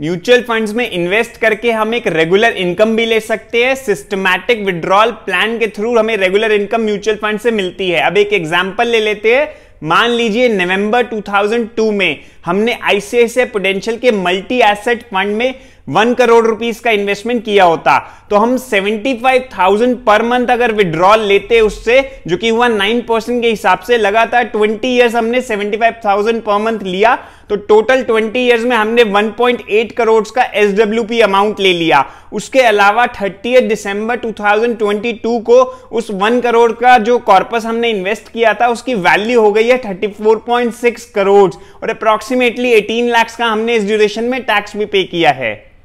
mutual funds में invest करके हम एक रेगुलर इनकम भी ले सकते हैं सिस्टमैटिक विड्रॉल प्लान के थ्रू हमें रेगुलर इनकम म्यूचुअल फंड से मिलती है अब एक एग्जांपल ले लेते हैं मान लीजिए नवंबर 2002 में हमने आईसीआईसीआई पोटेंशियल के मल्टी एसेट फंड में वन करोड़ रुपीस का इन्वेस्टमेंट किया होता तो हम seventy five thousand per month अगर विड्रॉल लेते उससे जो कि हुआ नाइन परसेंट के हिसाब से लगातार ट्वेंटी ईयर्स हमने seventy five thousand per month लिया तो टोटल ट्वेंटी ईयर्स में हमने वन पॉइंट एट करोड़ का एस डब्ल्यू पी अमाउंट ले लिया उसके अलावा thirty December two thousand twenty two को उस वन करोड़ का जो कॉर्पस हमने इन्वेस्ट किया था उसकी वैल्यू हो गई है thirty four point six crore और अप्रोक्सीमेटली एटीन लैक्स का हमने इस ड्यूरेशन में टैक्स भी पे किया है